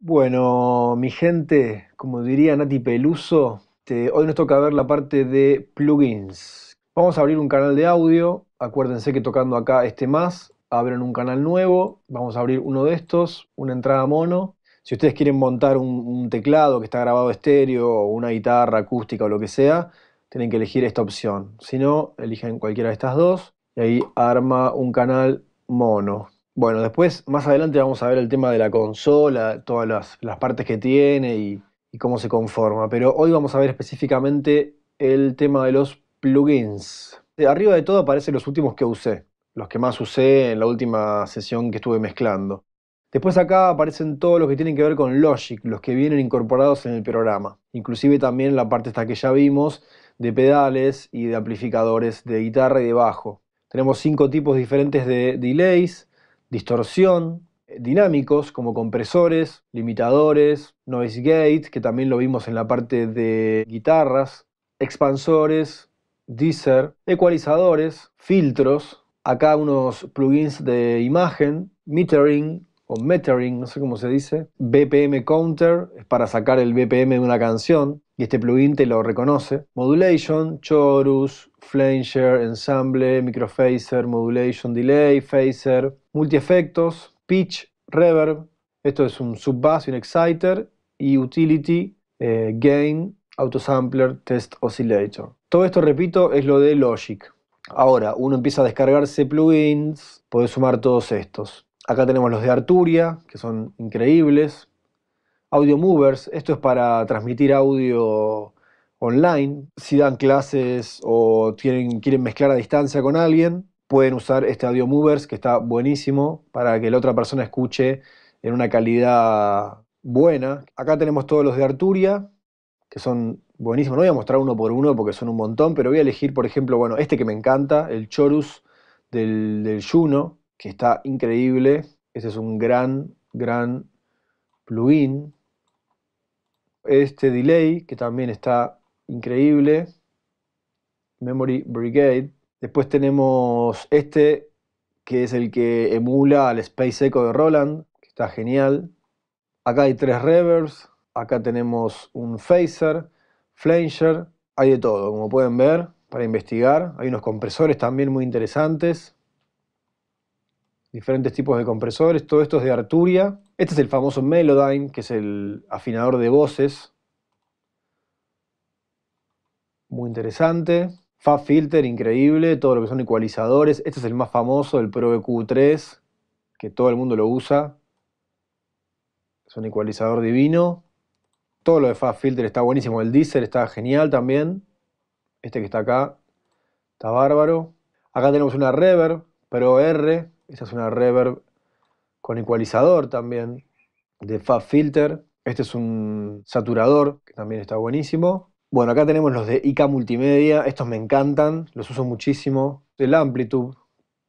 Bueno, mi gente, como diría Nati Peluso, hoy nos toca ver la parte de plugins. Vamos a abrir un canal de audio. Acuérdense que tocando acá este más, abren un canal nuevo. Vamos a abrir uno de estos, una entrada mono. Si ustedes quieren montar un, un teclado que está grabado estéreo, o una guitarra acústica o lo que sea, tienen que elegir esta opción. Si no, eligen cualquiera de estas dos y ahí arma un canal mono. Bueno, después, más adelante vamos a ver el tema de la consola, todas las, partes que tiene y, cómo se conforma. Pero hoy vamos a ver específicamente el tema de los plugins. Eh, arriba de todo aparecen los últimos que usé, los que más usé en la última sesión que estuve mezclando. Después acá aparecen todos los que tienen que ver con Logic, los que vienen incorporados en el programa. Inclusive también la parte esta que ya vimos de pedales y de amplificadores de guitarra y de bajo. Tenemos cinco tipos diferentes de delays, distorsión, eh, dinámicos como compresores, limitadores, noise gate, que también lo vimos en la parte de guitarras, expansores, deezer, ecualizadores, filtros, acá unos plugins de imagen, metering o metering, no sé cómo se dice, BPM counter, es para sacar el BPM de una canción y este plugin te lo reconoce, modulation, chorus, flanger, ensemble, microphaser, modulation delay, phaser, multiefectos, pitch, reverb, esto es un sub-bass y un exciter, y utility, Gain, eh, gain, autosampler, test oscillator. Todo esto, repito, es lo de Logic. Ahora, uno empieza a descargarse plugins, puede sumar todos estos. Acá tenemos los de Arturia, que son increíbles. Audio Movers, esto es para transmitir audio online. Si dan clases o quieren mezclar a distancia con alguien, pueden usar este audio movers que está buenísimo para que la otra persona escuche en una calidad buena. Acá tenemos todos los de Arturia, que son buenísimos. No voy a mostrar uno por uno porque son un montón, pero voy a elegir, por ejemplo, bueno, este que me encanta, el Chorus del, del Juno, que está increíble. Este es un gran, gran plugin. Este delay, que también está increíble. Memory Brigade. Después tenemos este, que es el que emula al Space Echo de Roland, que está genial. Acá hay tres revers, acá tenemos un phaser, flanger, hay de todo, como pueden ver, para investigar. Hay unos compresores también muy interesantes. Diferentes tipos de compresores, todo esto es de Arturia. Este es el famoso Melodyne, que es el afinador de voces. Muy interesante. Fab Filter, increíble, todo lo que son ecualizadores. Este es el más famoso, el Pro EQ3, que todo el mundo lo usa. Es un ecualizador divino. Todo lo de Fab Filter está buenísimo. El Deezer está genial también. Este que está acá está bárbaro. Acá tenemos una Reverb Pro R. Esta es una Reverb con ecualizador también de Fab Filter. Este es un saturador que también está buenísimo. Bueno, acá tenemos los de IK Multimedia, estos me encantan, los uso muchísimo. El Amplitude,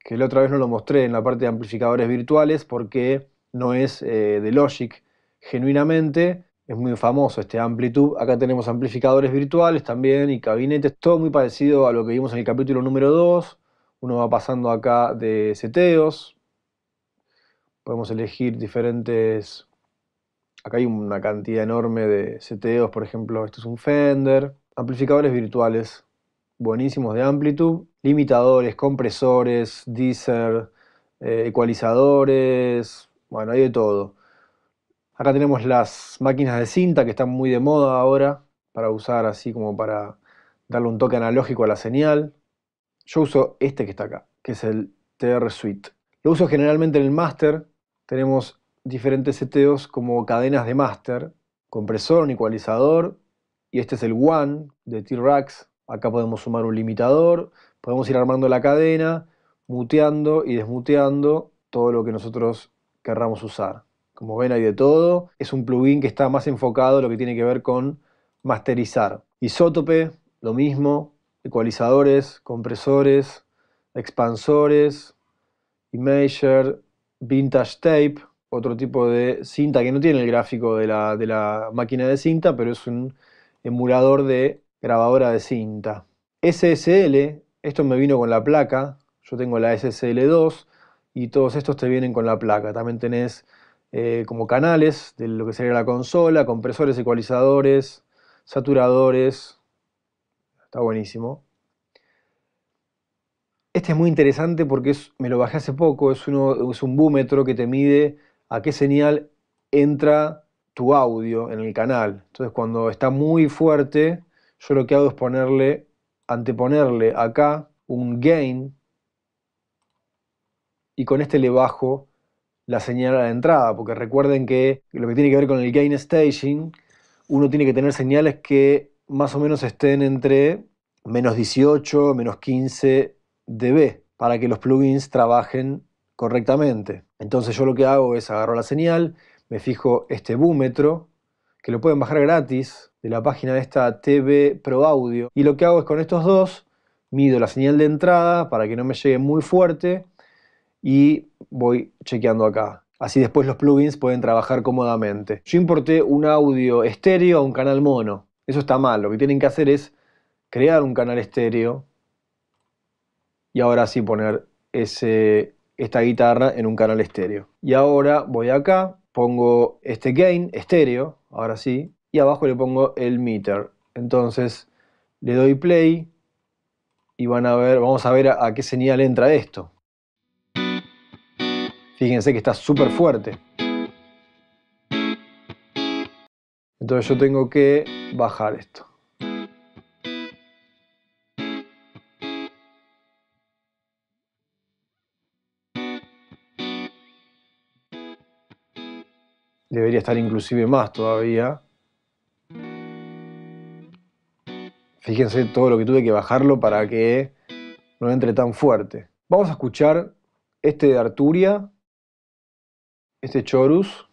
que la otra vez no lo mostré en la parte de amplificadores virtuales porque no es eh, de Logic genuinamente. Es muy famoso este Amplitude. Acá tenemos amplificadores virtuales también y cabinetes, todo muy parecido a lo que vimos en el capítulo número 2. Uno va pasando acá de seteos. Podemos elegir diferentes Acá hay una cantidad enorme de seteos, por ejemplo, esto es un Fender. Amplificadores virtuales, buenísimos de amplitud. Limitadores, compresores, deezer, eh, ecualizadores, bueno, hay de todo. Acá tenemos las máquinas de cinta que están muy de moda ahora para usar así como para darle un toque analógico a la señal. Yo uso este que está acá, que es el TR Suite. Lo uso generalmente en el master. Tenemos diferentes seteos como cadenas de master, compresor, un ecualizador, y este es el one de T-Rax. Acá podemos sumar un limitador, podemos ir armando la cadena, muteando y desmuteando todo lo que nosotros querramos usar. Como ven hay de todo, es un plugin que está más enfocado lo que tiene que ver con masterizar. Isótope, lo mismo, ecualizadores, compresores, expansores, imager, vintage tape, otro tipo de cinta que no tiene el gráfico de la, máquina de cinta, pero es un emulador de grabadora de cinta. SSL, esto me vino con la placa, yo tengo la SSL2 y todos estos te vienen con la placa. También tenés eh, como canales de lo que sería la consola, compresores, ecualizadores, saturadores. Está buenísimo. Este es muy interesante porque me lo bajé hace poco, es, es un búmetro que te mide a qué señal entra tu audio en el canal. Entonces cuando está muy fuerte, yo lo que hago es ponerle, anteponerle acá un gain y con este le bajo la señal a la entrada, porque recuerden que lo que tiene que ver con el gain staging, uno tiene que tener señales que más o menos estén entre menos 18, menos 15 dB, para que los plugins trabajen correctamente. Entonces yo lo que hago es agarro la señal, me fijo este búmetro, que lo pueden bajar gratis de la página de esta TV Pro Audio. Y lo que hago es con estos dos, mido la señal de entrada para que no me llegue muy fuerte y voy chequeando acá. Así después los plugins pueden trabajar cómodamente. Yo importé un audio estéreo a un canal mono. Eso está mal. Lo que tienen que hacer es crear un canal estéreo y ahora sí poner ese esta guitarra en un canal estéreo. Y ahora voy acá, pongo este gain estéreo, ahora sí, y abajo le pongo el meter. Entonces le doy play y van a ver, vamos a ver a, qué señal entra esto. Fíjense que está súper fuerte. Entonces yo tengo que bajar esto. debería estar inclusive más todavía. Fíjense todo lo que tuve que bajarlo para que no entre tan fuerte. Vamos a escuchar este de Arturia, este Chorus.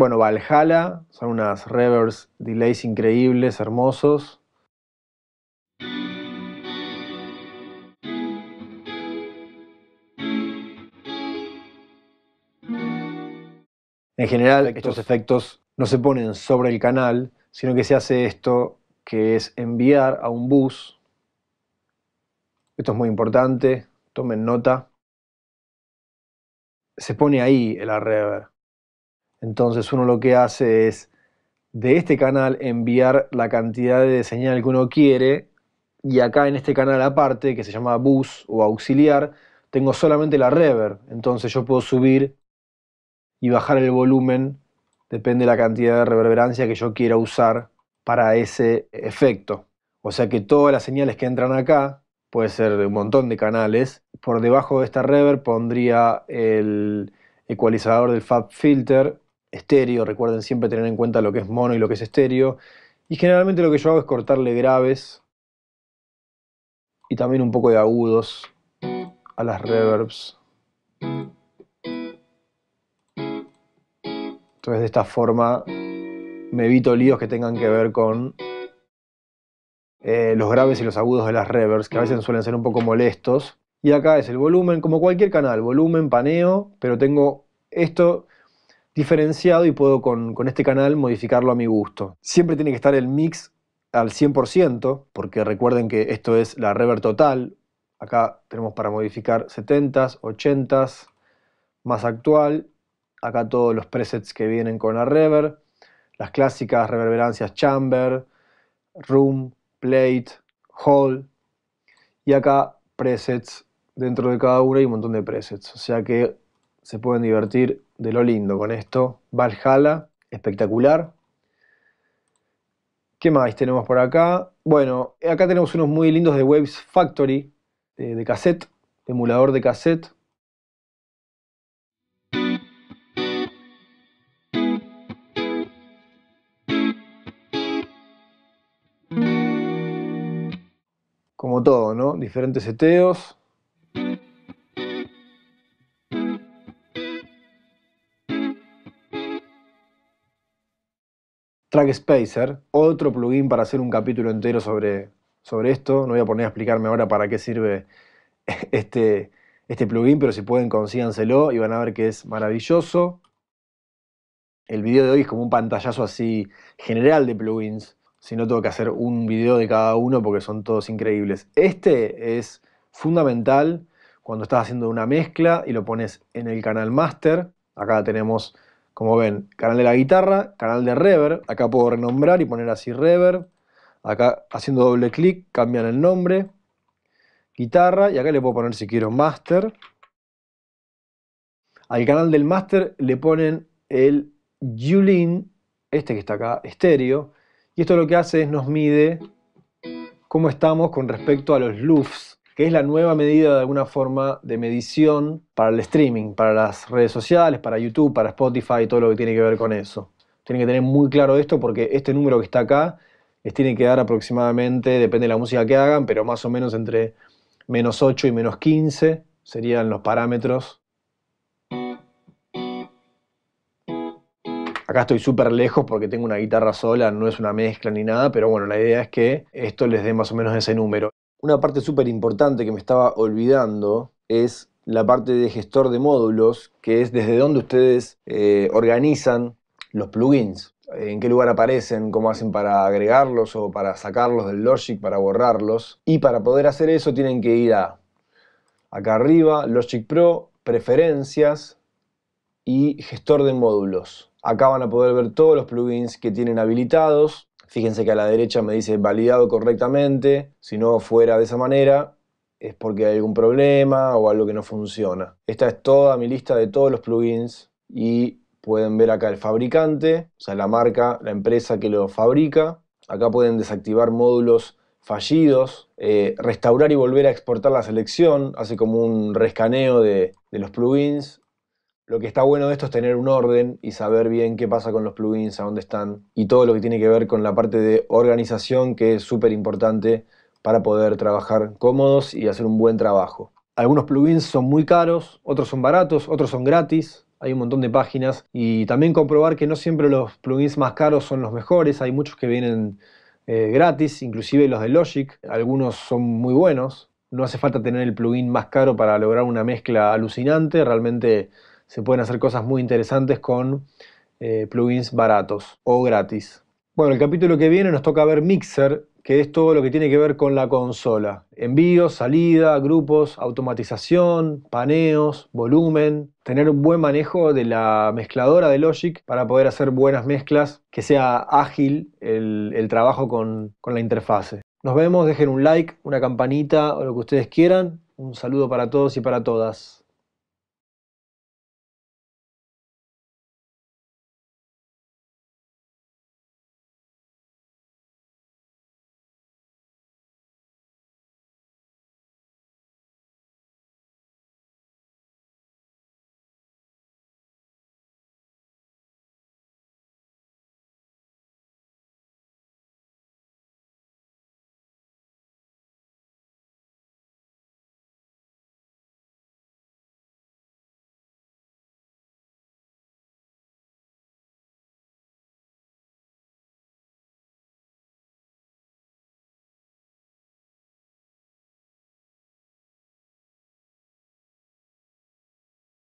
Bueno, Valhalla, son unas reverbs delays increíbles, hermosos. En general, estos efectos no se ponen sobre el canal, sino que se hace esto que es enviar a un bus. Esto es muy importante, tomen nota. Se pone ahí el reverb. Entonces uno lo que hace es de este canal enviar la cantidad de señal que uno quiere y acá en este canal aparte que se llama bus o auxiliar tengo solamente la rever entonces yo puedo subir y bajar el volumen, depende de la cantidad de reverberancia que yo quiera usar para ese efecto. O sea que todas las señales que entran acá, puede ser un montón de canales, por debajo de esta reverb pondría el ecualizador del Fab Filter estéreo, recuerden siempre tener en cuenta lo que es mono y lo que es estéreo. Y generalmente lo que yo hago es cortarle graves y también un poco de agudos a las reverbs. Entonces de esta forma me evito líos que tengan que ver con eh, los graves y los agudos de las reverbs, que a veces suelen ser un poco molestos. Y acá es el volumen, como cualquier canal, volumen, paneo, pero tengo esto diferenciado y puedo con, este canal modificarlo a mi gusto. Siempre tiene que estar el mix al 100%, porque recuerden que esto es la rever total. Acá tenemos para modificar 70s, 80s, más actual. Acá todos los presets que vienen con la rever Las clásicas reverberancias chamber, room, plate, hall. Y acá presets. Dentro de cada una y un montón de presets. O sea que se pueden divertir de lo lindo con esto. Valhalla, espectacular. ¿Qué más tenemos por acá? Bueno, acá tenemos unos muy lindos de Waves Factory, de cassette, emulador de cassette. Como todo, ¿no? Diferentes seteos. Track Spacer, otro plugin para hacer un capítulo entero sobre, sobre esto. No voy a poner a explicarme ahora para qué sirve este, este plugin, pero si pueden consíganselo y van a ver que es maravilloso. El video de hoy es como un pantallazo así general de plugins. Si no, tengo que hacer un video de cada uno porque son todos increíbles. Este es fundamental cuando estás haciendo una mezcla y lo pones en el canal master. Acá tenemos como ven, canal de la guitarra, canal de reverb, acá puedo renombrar y poner así reverb. Acá haciendo doble clic cambian el nombre, guitarra y acá le puedo poner si quiero master. Al canal del master le ponen el julin, este que está acá, estéreo. Y esto lo que hace es nos mide cómo estamos con respecto a los loops que es la nueva medida de alguna forma de medición para el streaming, para las redes sociales, para YouTube, para Spotify, todo lo que tiene que ver con eso. Tienen que tener muy claro esto porque este número que está acá les tiene que dar aproximadamente, depende de la música que hagan, pero más o menos entre menos 8 y menos 15 serían los parámetros. Acá estoy súper lejos porque tengo una guitarra sola, no es una mezcla ni nada, pero bueno, la idea es que esto les dé más o menos ese número. Una parte súper importante que me estaba olvidando es la parte de gestor de módulos, que es desde donde ustedes eh, organizan los plugins. En qué lugar aparecen, cómo hacen para agregarlos o para sacarlos del Logic, para borrarlos. Y para poder hacer eso tienen que ir a acá arriba, Logic Pro, preferencias y gestor de módulos. Acá van a poder ver todos los plugins que tienen habilitados Fíjense que a la derecha me dice validado correctamente, si no fuera de esa manera es porque hay algún problema o algo que no funciona. Esta es toda mi lista de todos los plugins y pueden ver acá el fabricante, o sea la marca, la empresa que lo fabrica. Acá pueden desactivar módulos fallidos, eh, restaurar y volver a exportar la selección, hace como un rescaneo de los plugins lo que está bueno de esto es tener un orden y saber bien qué pasa con los plugins, a dónde están y todo lo que tiene que ver con la parte de organización que es súper importante para poder trabajar cómodos y hacer un buen trabajo. Algunos plugins son muy caros, otros son baratos, otros son gratis. Hay un montón de páginas y también comprobar que no siempre los plugins más caros son los mejores. Hay muchos que vienen eh, gratis, inclusive los de Logic. Algunos son muy buenos. No hace falta tener el plugin más caro para lograr una mezcla alucinante. Realmente se pueden hacer cosas muy interesantes con eh, plugins baratos o gratis. Bueno, el capítulo que viene nos toca ver Mixer, que es todo lo que tiene que ver con la consola. Envíos, salida, grupos, automatización, paneos, volumen, tener un buen manejo de la mezcladora de Logic para poder hacer buenas mezclas, que sea ágil el, trabajo con, con la interfase. Nos vemos, dejen un like, una campanita o lo que ustedes quieran. Un saludo para todos y para todas.